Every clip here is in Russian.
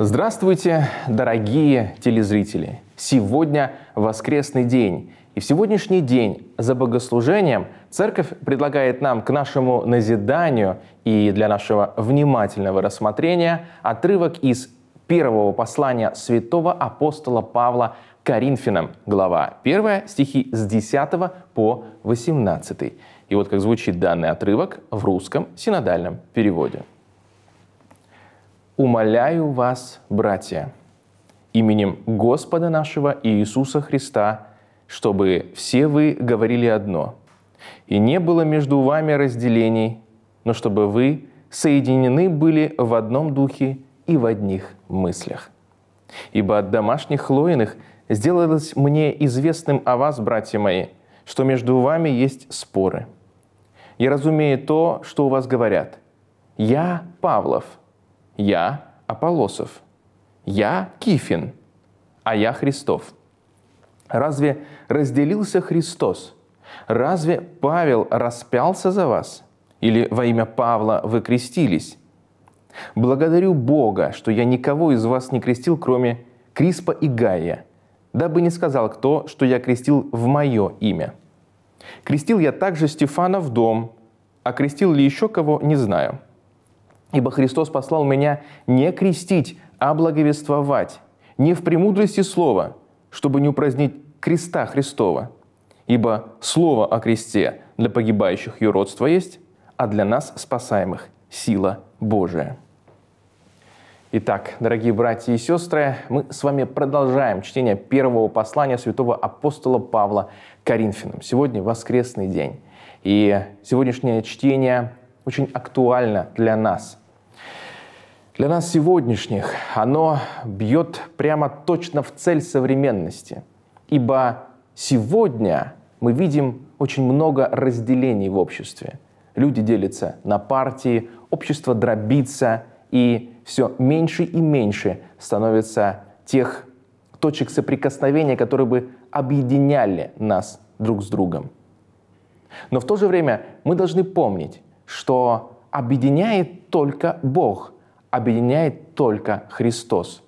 Здравствуйте, дорогие телезрители! Сегодня воскресный день, и в сегодняшний день за богослужением Церковь предлагает нам к нашему назиданию и для нашего внимательного рассмотрения отрывок из первого послания святого апостола Павла Коринфянам, глава 1, стихи с 10 по 18. И вот как звучит данный отрывок в русском синодальном переводе – «Умоляю вас, братья, именем Господа нашего Иисуса Христа, чтобы все вы говорили одно, и не было между вами разделений, но чтобы вы соединены были в одном духе и в одних мыслях. Ибо от домашних хлоиных сделалось мне известным о вас, братья мои, что между вами есть споры. Я разумею то, что у вас говорят. Я Павлов – я Аполосов. Я Кифин. А я Христов. Разве разделился Христос? Разве Павел распялся за вас? Или во имя Павла вы крестились? Благодарю Бога, что я никого из вас не крестил, кроме Криспа и Гая, дабы не сказал кто, что я крестил в мое имя. Крестил я также Стефана в дом, а крестил ли еще кого, не знаю. Ибо Христос послал меня не крестить, а благовествовать, не в премудрости слова, чтобы не упразднить креста Христова. Ибо слово о кресте для погибающих ее родство есть, а для нас, спасаемых, сила Божия. Итак, дорогие братья и сестры, мы с вами продолжаем чтение первого послания святого апостола Павла Коринфянам. Сегодня воскресный день, и сегодняшнее чтение очень актуально для нас – для нас сегодняшних оно бьет прямо точно в цель современности, ибо сегодня мы видим очень много разделений в обществе. Люди делятся на партии, общество дробится, и все меньше и меньше становится тех точек соприкосновения, которые бы объединяли нас друг с другом. Но в то же время мы должны помнить, что объединяет только Бог – объединяет только Христос.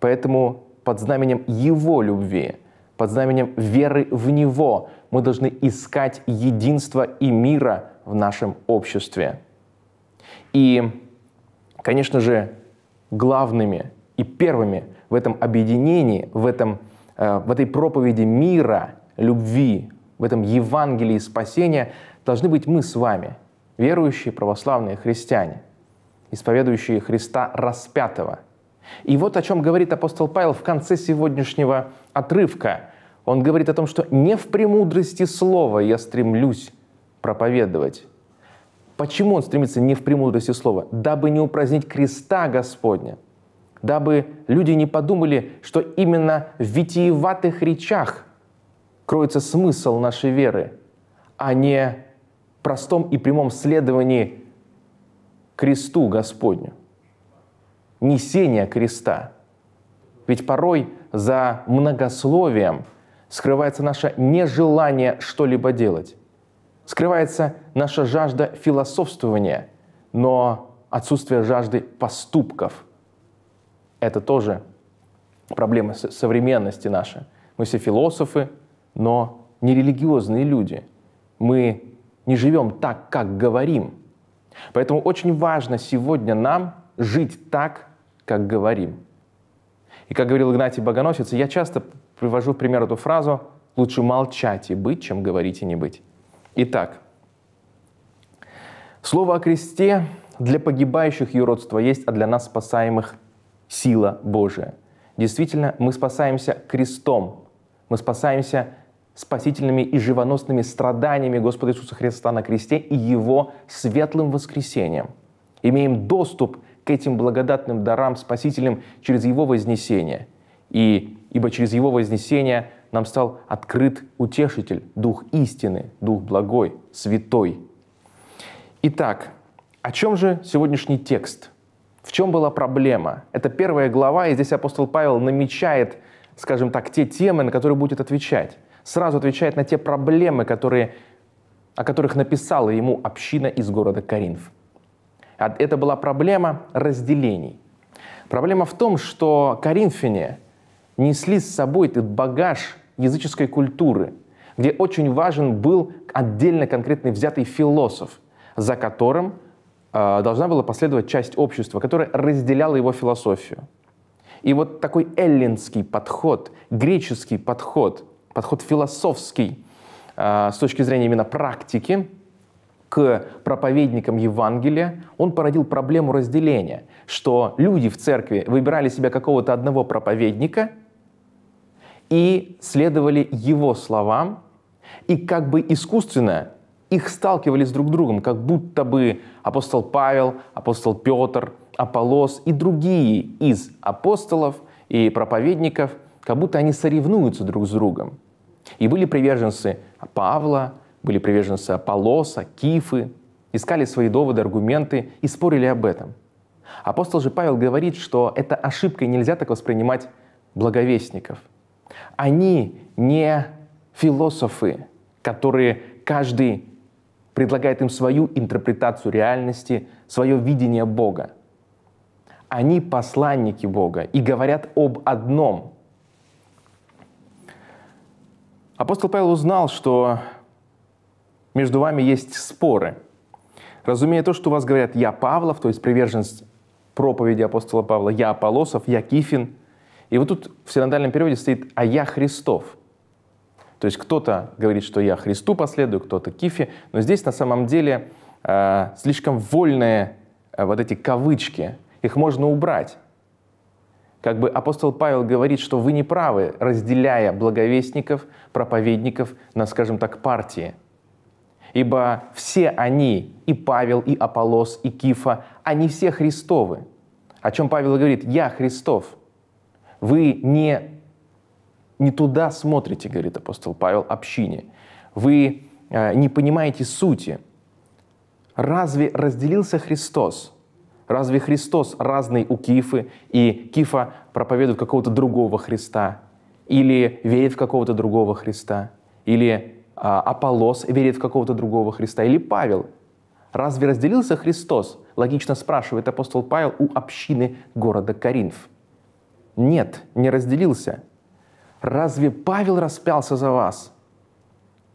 Поэтому под знаменем Его любви, под знаменем веры в Него мы должны искать единство и мира в нашем обществе. И, конечно же, главными и первыми в этом объединении, в, этом, э, в этой проповеди мира, любви, в этом Евангелии спасения должны быть мы с вами, верующие православные христиане исповедующие Христа распятого. И вот о чем говорит апостол Павел в конце сегодняшнего отрывка. Он говорит о том, что не в премудрости слова я стремлюсь проповедовать. Почему он стремится не в премудрости слова? Дабы не упразднить креста Господня, дабы люди не подумали, что именно в витиеватых речах кроется смысл нашей веры, а не простом и прямом следовании кресту Господню, несение креста. Ведь порой за многословием скрывается наше нежелание что-либо делать, скрывается наша жажда философствования, но отсутствие жажды поступков. Это тоже проблема современности наша. Мы все философы, но не религиозные люди. Мы не живем так, как говорим – Поэтому очень важно сегодня нам жить так, как говорим. И как говорил Игнатий Богоносец, я часто привожу в пример эту фразу «лучше молчать и быть, чем говорить и не быть». Итак, слово о кресте для погибающих юродство есть, а для нас спасаемых сила Божия. Действительно, мы спасаемся крестом, мы спасаемся спасительными и живоносными страданиями Господа Иисуса Христа на кресте и Его светлым воскресением. Имеем доступ к этим благодатным дарам спасителям через Его вознесение. И, ибо через Его вознесение нам стал открыт утешитель, Дух истины, Дух благой, святой. Итак, о чем же сегодняшний текст? В чем была проблема? Это первая глава, и здесь апостол Павел намечает, скажем так, те темы, на которые будет отвечать сразу отвечает на те проблемы, которые, о которых написала ему община из города Коринф. Это была проблема разделений. Проблема в том, что коринфяне несли с собой этот багаж языческой культуры, где очень важен был отдельно конкретный взятый философ, за которым э, должна была последовать часть общества, которая разделяла его философию. И вот такой эллинский подход, греческий подход – подход философский э, с точки зрения именно практики к проповедникам Евангелия, он породил проблему разделения, что люди в церкви выбирали себе какого-то одного проповедника и следовали его словам, и как бы искусственно их сталкивали с друг другом, как будто бы апостол Павел, апостол Петр, Аполос и другие из апостолов и проповедников – как будто они соревнуются друг с другом. И были приверженцы Павла, были приверженцы Аполлоса, Кифы, искали свои доводы, аргументы и спорили об этом. Апостол же Павел говорит, что это ошибка, и нельзя так воспринимать благовестников. Они не философы, которые каждый предлагает им свою интерпретацию реальности, свое видение Бога. Они посланники Бога и говорят об одном, Апостол Павел узнал, что между вами есть споры. Разумея то, что у вас говорят «я Павлов», то есть приверженность проповеди апостола Павла, «я Аполосов», «я Кифин». И вот тут в синодальном переводе стоит «а я Христов». То есть кто-то говорит, что я Христу последую, кто-то Кифе, но здесь на самом деле э, слишком вольные э, вот эти кавычки, их можно убрать. Как бы апостол Павел говорит, что вы не правы, разделяя благовестников, проповедников на, скажем так, партии. Ибо все они, и Павел, и Аполос, и Кифа, они все Христовы. О чем Павел говорит, я Христов. Вы не, не туда смотрите, говорит апостол Павел, общине. Вы э, не понимаете сути. Разве разделился Христос – Разве Христос разный у Кифы, и Кифа проповедует какого-то другого Христа? Или верит в какого-то другого Христа? Или а, Аполлос верит в какого-то другого Христа? Или Павел? Разве разделился Христос? Логично спрашивает апостол Павел у общины города Коринф. Нет, не разделился. Разве Павел распялся за вас?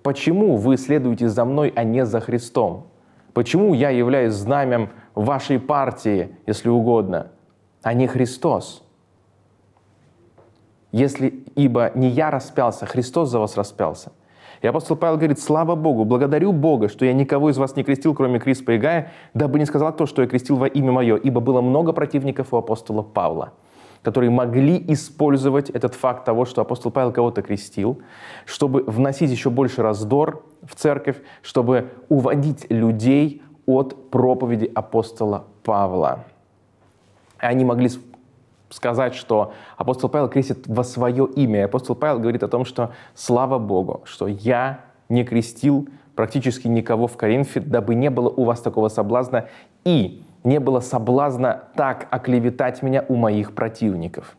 Почему вы следуете за мной, а не за Христом? Почему я являюсь знамем вашей партии, если угодно, а не Христос. Если, ибо не я распялся, Христос за вас распялся. И апостол Павел говорит, слава Богу, благодарю Бога, что я никого из вас не крестил, кроме Криспа и Гая, дабы не сказал то, что я крестил во имя мое, ибо было много противников у апостола Павла которые могли использовать этот факт того, что апостол Павел кого-то крестил, чтобы вносить еще больше раздор в церковь, чтобы уводить людей от проповеди апостола Павла. Они могли сказать, что апостол Павел крестит во свое имя. И апостол Павел говорит о том, что слава Богу, что я не крестил практически никого в Коринфе, дабы не было у вас такого соблазна и не было соблазна так оклеветать меня у моих противников.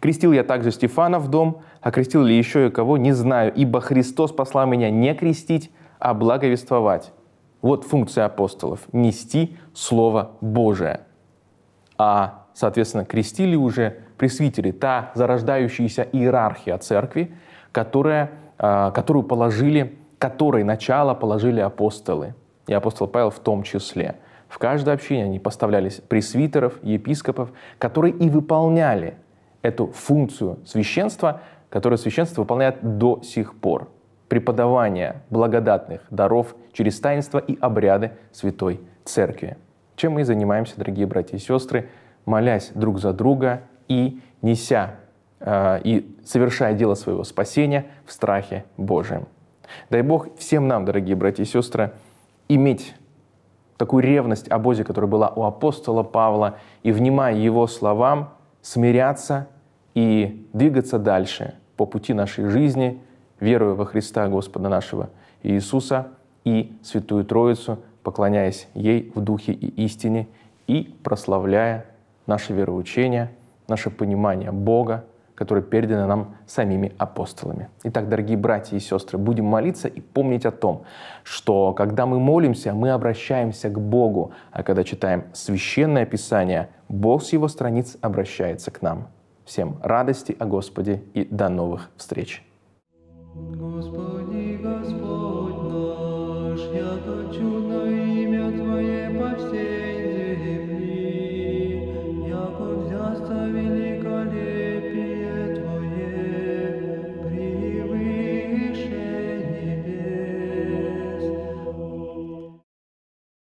Крестил я также Стефана в дом, а крестил ли еще и кого, не знаю, ибо Христос послал меня не крестить, а благовествовать, вот функция апостолов – нести Слово Божие. А, соответственно, крестили уже пресвитеры, та зарождающаяся иерархия церкви, которая, а, которую положили, которой начало положили апостолы. И апостол Павел в том числе. В каждое общение они поставлялись пресвитеров, епископов, которые и выполняли эту функцию священства, которую священство выполняет до сих пор преподавания благодатных даров через таинства и обряды Святой Церкви. Чем мы и занимаемся, дорогие братья и сестры, молясь друг за друга и неся э, и совершая дело своего спасения в страхе Божьем. Дай Бог всем нам, дорогие братья и сестры, иметь такую ревность о Бозе, которая была у апостола Павла, и, внимая его словам, смиряться и двигаться дальше по пути нашей жизни – веруя во Христа Господа нашего Иисуса и Святую Троицу, поклоняясь ей в духе и истине и прославляя наше вероучение, наше понимание Бога, которое передано нам самими апостолами. Итак, дорогие братья и сестры, будем молиться и помнить о том, что когда мы молимся, мы обращаемся к Богу, а когда читаем Священное Писание, Бог с его страниц обращается к нам. Всем радости о Господе и до новых встреч! Господи, Господь наш, я хочу